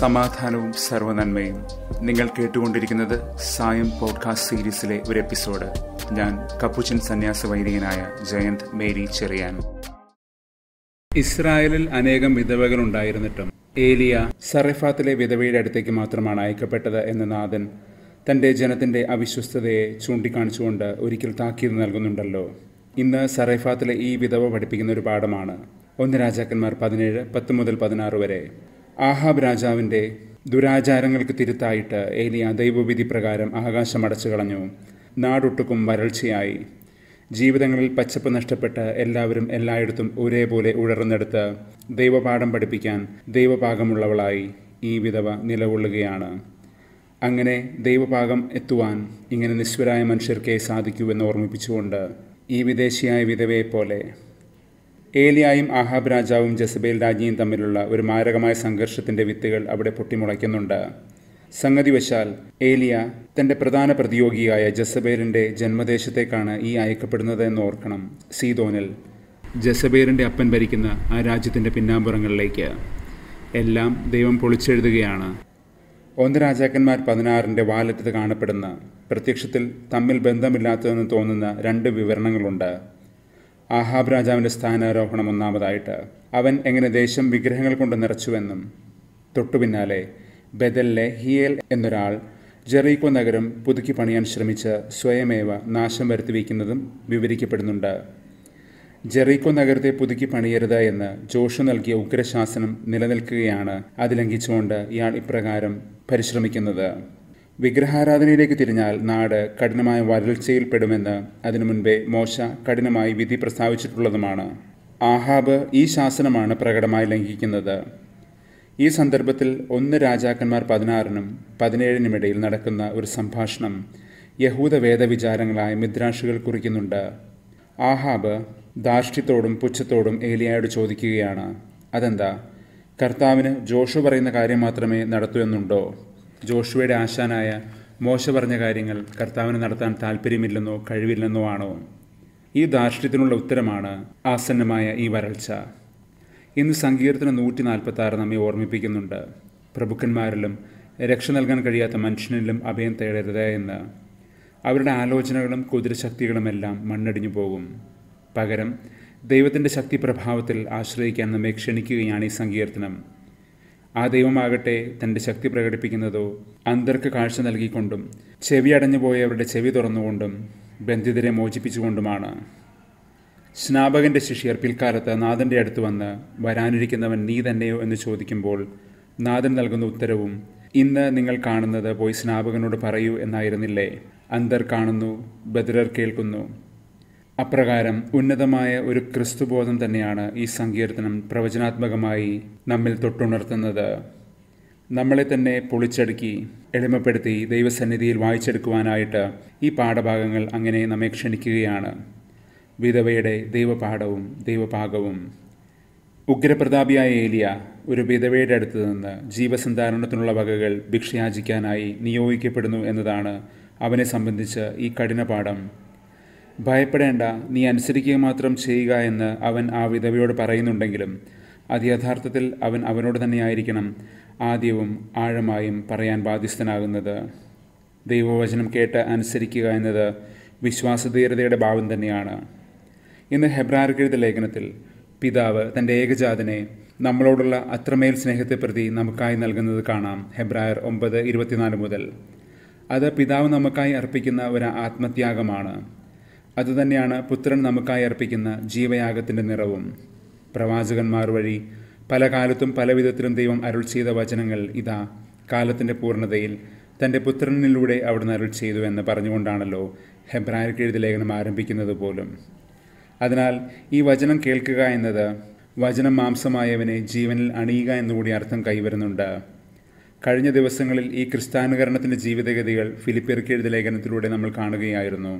സമാധാനവും സർവനന്മയും നിങ്ങൾ കേട്ടുകൊണ്ടിരിക്കുന്നത് സായം പോഡ്കാസ്റ്റ് സീരീസിലെ ഒരു എപ്പിസോഡ് ഞാൻ കപ്പുച്ചൻ സന്യാസ വൈദികനായ ജയന്ത് മേരി ചെറിയാൻ ഇസ്രായേലിൽ അനേകം വിധവകൾ ഉണ്ടായിരുന്നിട്ടും ഏലിയ സറഫാത്തിലെ വിധവയുടെ അടുത്തേക്ക് മാത്രമാണ് അയക്കപ്പെട്ടത് എന്ന നാഥൻ തൻ്റെ ജനത്തിൻ്റെ അവിശ്വസ്തതയെ ചൂണ്ടിക്കാണിച്ചുകൊണ്ട് ഒരിക്കൽ താക്കീത് നൽകുന്നുണ്ടല്ലോ ഇന്ന് സറൈഫാത്തിലെ ഈ വിധവ പഠിപ്പിക്കുന്ന ഒരു പാഠമാണ് ഒന്ന് രാജാക്കന്മാർ പതിനേഴ് പത്ത് മുതൽ പതിനാറ് വരെ ആഹാബ് രാജാവിൻ്റെ ദുരാചാരങ്ങൾക്ക് തിരുത്തായിട്ട് ഏലിയ ദൈവവിധി പ്രകാരം ആകാശം അടച്ചു കളഞ്ഞു നാടൊട്ടുക്കും വരൾച്ചയായി ജീവിതങ്ങളിൽ പച്ചപ്പ് നഷ്ടപ്പെട്ട് എല്ലാവരും എല്ലായിടത്തും ഒരേപോലെ ഉഴർന്നെടുത്ത് ദൈവപാഠം പഠിപ്പിക്കാൻ ദൈവപാകമുള്ളവളായി ഈ വിധവ നിലകൊള്ളുകയാണ് അങ്ങനെ ദൈവപാകം എത്തുവാൻ ഇങ്ങനെ നിശ്വരായ മനുഷ്യർക്കേ സാധിക്കൂ എന്ന് ഓർമ്മിപ്പിച്ചുകൊണ്ട് ഈ വിദേശിയായ വിധവയെപ്പോലെ ഏലിയായും ആഹാബ് രാജാവും ജസബേൽ രാജ്ഞിയും തമ്മിലുള്ള ഒരു മാരകമായ സംഘർഷത്തിന്റെ വിത്തുകൾ അവിടെ പൊട്ടിമുളയ്ക്കുന്നുണ്ട് വശാൽ ഏലിയ തന്റെ പ്രധാന പ്രതിയോഗിയായ ജസബേലിന്റെ ജന്മദേശത്തേക്കാണ് ഈ അയക്കപ്പെടുന്നത് എന്ന് ഓർക്കണം സീതോനിൽ ജസബേലിന്റെ അപ്പൻ ഭരിക്കുന്ന ആ രാജ്യത്തിന്റെ പിന്നാമ്പുറങ്ങളിലേക്ക് എല്ലാം ദൈവം പൊളിച്ചെഴുതുകയാണ് ഒന്ന് രാജാക്കന്മാർ പതിനാറിന്റെ വാലറ്റത്ത് കാണപ്പെടുന്ന പ്രത്യക്ഷത്തിൽ തമ്മിൽ ബന്ധമില്ലാത്തതെന്ന് തോന്നുന്ന രണ്ട് വിവരണങ്ങളുണ്ട് ആഹാബ് രാജാവിൻ്റെ സ്ഥാനാരോഹണം ഒന്നാമതായിട്ട് അവൻ എങ്ങനെ ദേശം വിഗ്രഹങ്ങൾ കൊണ്ട് നിറച്ചുവെന്നും തൊട്ടുപിന്നാലെ ബദലിലെ ഹിയേൽ എന്നൊരാൾ ജെറീക്കോ നഗരം പുതുക്കി പണിയാൻ ശ്രമിച്ച് സ്വയമേവ നാശം വയ്ക്കുന്നതും വിവരിക്കപ്പെടുന്നുണ്ട് ജെറീക്കോ നഗരത്തെ പുതുക്കി പണിയരുത് എന്ന് ജോഷു നൽകിയ ഉഗ്രശാസനം നിലനിൽക്കുകയാണ് അത് ലംഘിച്ചുകൊണ്ട് ഇയാൾ ഇപ്രകാരം പരിശ്രമിക്കുന്നത് വിഗ്രഹാരാധനയിലേക്ക് തിരിഞ്ഞാൽ നാട് കഠിനമായ വരൾച്ചയിൽപ്പെടുമെന്ന് അതിനു മുൻപേ മോശ കഠിനമായി വിധി പ്രസ്താവിച്ചിട്ടുള്ളതുമാണ് ആഹാബ് ഈ ശാസനമാണ് പ്രകടമായി ലംഘിക്കുന്നത് ഈ സന്ദർഭത്തിൽ ഒന്ന് രാജാക്കന്മാർ പതിനാറിനും പതിനേഴിനും ഇടയിൽ നടക്കുന്ന ഒരു സംഭാഷണം യഹൂദ വേദവിചാരങ്ങളായ മിദ്രാക്ഷികൾ കുറിക്കുന്നുണ്ട് ആഹാബ് ധാർഷ്ട്യത്തോടും പുച്ഛത്തോടും ഏലിയായോട് ചോദിക്കുകയാണ് അതെന്താ കർത്താവിന് ജോഷു പറയുന്ന കാര്യം മാത്രമേ നടത്തൂ എന്നുണ്ടോ ജോഷുവയുടെ ആശാനായ മോശ പറഞ്ഞ കാര്യങ്ങൾ കർത്താവിന് നടത്താൻ താല്പര്യമില്ലെന്നോ കഴിവില്ലെന്നോ ആണോ ഈ ദാർഷ്ട്യത്തിനുള്ള ഉത്തരമാണ് ആസന്നമായ ഈ വരൾച്ച ഇന്ന് സങ്കീർത്തനം നൂറ്റി നാൽപ്പത്തി ആറ് നമ്മെ ഓർമ്മിപ്പിക്കുന്നുണ്ട് പ്രഭുക്കന്മാരിലും രക്ഷ നൽകാൻ കഴിയാത്ത മനുഷ്യനിലും അഭയം തേടരുത് എന്ന് അവരുടെ ആലോചനകളും കുതിരശക്തികളുമെല്ലാം മണ്ണടിഞ്ഞു പോകും പകരം ദൈവത്തിൻ്റെ ശക്തി പ്രഭാവത്തിൽ ആശ്രയിക്കാൻ നമ്മെ ക്ഷണിക്കുകയാണ് ഈ സങ്കീർത്തനം ആ ദൈവമാകട്ടെ തൻ്റെ ശക്തി പ്രകടിപ്പിക്കുന്നതോ അന്തർക്ക് കാഴ്ച നൽകിക്കൊണ്ടും ചെവി അടഞ്ഞുപോയവരുടെ ചെവി തുറന്നുകൊണ്ടും ബന്ധിതരെ മോചിപ്പിച്ചുകൊണ്ടുമാണ് സ്നാപകൻ്റെ ശിഷ്യർ പിൽക്കാലത്ത് നാഥൻ്റെ അടുത്ത് വന്ന് വരാനിരിക്കുന്നവൻ നീ തന്നെയോ എന്ന് ചോദിക്കുമ്പോൾ നാഥൻ നൽകുന്ന ഉത്തരവും ഇന്ന് നിങ്ങൾ കാണുന്നത് പോയി സ്നാപകനോട് പറയൂ എന്നായിരുന്നില്ലേ അന്തർ കാണുന്നു ബദ്രർ കേൾക്കുന്നു അപ്രകാരം ഉന്നതമായ ഒരു ക്രിസ്തുബോധം തന്നെയാണ് ഈ സങ്കീർത്തനം പ്രവചനാത്മകമായി നമ്മിൽ തൊട്ടുണർത്തുന്നത് നമ്മളെ തന്നെ പൊളിച്ചടുക്കി എളിമപ്പെടുത്തി ദൈവസന്നിധിയിൽ വായിച്ചെടുക്കുവാനായിട്ട് ഈ പാഠഭാഗങ്ങൾ അങ്ങനെ നമ്മെ ക്ഷണിക്കുകയാണ് വിധവയുടെ ദൈവപാഠവും ദൈവപാകവും ഉഗ്രപ്രതാപിയായ ഏലിയ ഒരു വിധവയുടെ അടുത്ത് നിന്ന് ജീവസന്ധാരണത്തിനുള്ള വകകൾ ഭിക്ഷയാചിക്കാനായി നിയോഗിക്കപ്പെടുന്നു എന്നതാണ് അവനെ സംബന്ധിച്ച് ഈ കഠിനപാഠം ഭയപ്പെടേണ്ട നീ അനുസരിക്കുക മാത്രം ചെയ്യുക എന്ന് അവൻ ആ വിധവയോട് പറയുന്നുണ്ടെങ്കിലും അത് യഥാർത്ഥത്തിൽ അവൻ അവനോട് തന്നെയായിരിക്കണം ആദ്യവും ആഴമായും പറയാൻ ബാധ്യസ്ഥനാകുന്നത് ദൈവവചനം കേട്ട് അനുസരിക്കുക എന്നത് വിശ്വാസധീരതയുടെ ഭാവം തന്നെയാണ് ഇന്ന് ഹെബ്രാർക്കെഴുത ലേഖനത്തിൽ പിതാവ് തൻ്റെ ഏകജാതനെ നമ്മളോടുള്ള അത്രമേൽ സ്നേഹത്തെ പ്രതി നമുക്കായി നൽകുന്നത് കാണാം ഹെബ്രായർ ഒമ്പത് ഇരുപത്തിനാല് മുതൽ അത് പിതാവ് നമുക്കായി അർപ്പിക്കുന്ന ഒരു ആത്മത്യാഗമാണ് അതുതന്നെയാണ് പുത്രൻ നമുക്കായി അർപ്പിക്കുന്ന ജീവയാഗത്തിൻ്റെ നിറവും പ്രവാചകന്മാർ വഴി പല കാലത്തും പല വിധത്തിലും ദൈവം അരുൾ ചെയ്ത വചനങ്ങൾ ഇതാ കാലത്തിൻ്റെ പൂർണ്ണതയിൽ തൻ്റെ പുത്രനിലൂടെ അവിടുന്ന് അരുൾ ചെയ്തു എന്ന് പറഞ്ഞുകൊണ്ടാണല്ലോ ഹെബ്രായർക്ക് എഴുതി ലേഖനം ആരംഭിക്കുന്നത് പോലും അതിനാൽ ഈ വചനം കേൾക്കുക എന്നത് വചനം മാംസമായവനെ ജീവനിൽ അണിയുക എന്നുകൂടി അർത്ഥം കൈവരുന്നുണ്ട് കഴിഞ്ഞ ദിവസങ്ങളിൽ ഈ ക്രിസ്ത്യാനുകരണത്തിൻ്റെ ജീവിതഗതികൾ ഫിലിപ്പിയർക്ക് എഴുതി ലേഖനത്തിലൂടെ നമ്മൾ കാണുകയായിരുന്നു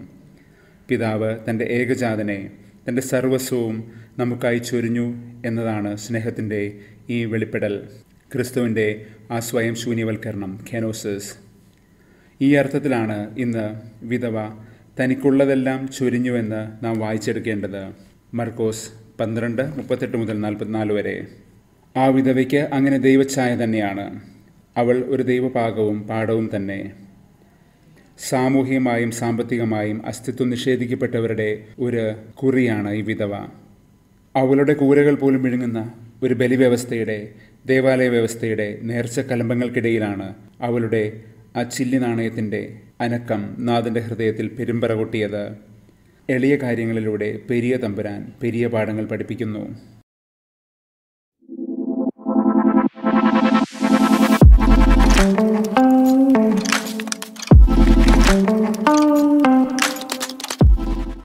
പിതാവ് തൻ്റെ ഏകജാതനെ തൻ്റെ സർവസ്വവും നമുക്കായി ചൊരിഞ്ഞു എന്നതാണ് സ്നേഹത്തിൻ്റെ ഈ വെളിപ്പെടൽ ക്രിസ്തുവിൻ്റെ ആ സ്വയം ശൂന്യവൽക്കരണം ഖ്യാനോസിസ് ഈ അർത്ഥത്തിലാണ് ഇന്ന് വിധവ തനിക്കുള്ളതെല്ലാം ചൊരിഞ്ഞുവെന്ന് നാം വായിച്ചെടുക്കേണ്ടത് മർക്കോസ് പന്ത്രണ്ട് മുപ്പത്തെട്ട് മുതൽ നാൽപ്പത്തിനാല് വരെ ആ വിധവയ്ക്ക് അങ്ങനെ ദൈവഛായ തന്നെയാണ് അവൾ ഒരു ദൈവപാകവും പാഠവും തന്നെ സാമൂഹികമായും സാമ്പത്തികമായും അസ്തിത്വം നിഷേധിക്കപ്പെട്ടവരുടെ ഒരു കുറിയാണ് ഈ വിധവ അവളുടെ കൂരകൾ പോലും വിഴുങ്ങുന്ന ഒരു ബലിവ്യവസ്ഥയുടെ ദേവാലയ വ്യവസ്ഥയുടെ നേർച്ച കലമ്പങ്ങൾക്കിടയിലാണ് അവളുടെ ആ ചില്ലി നാണയത്തിൻ്റെ അനക്കം നാഥൻ്റെ ഹൃദയത്തിൽ പെരുമ്പറ കൊട്ടിയത് എളിയ കാര്യങ്ങളിലൂടെ പെരിയ തമ്പുരാൻ പെരിയ പാഠങ്ങൾ പഠിപ്പിക്കുന്നു thank you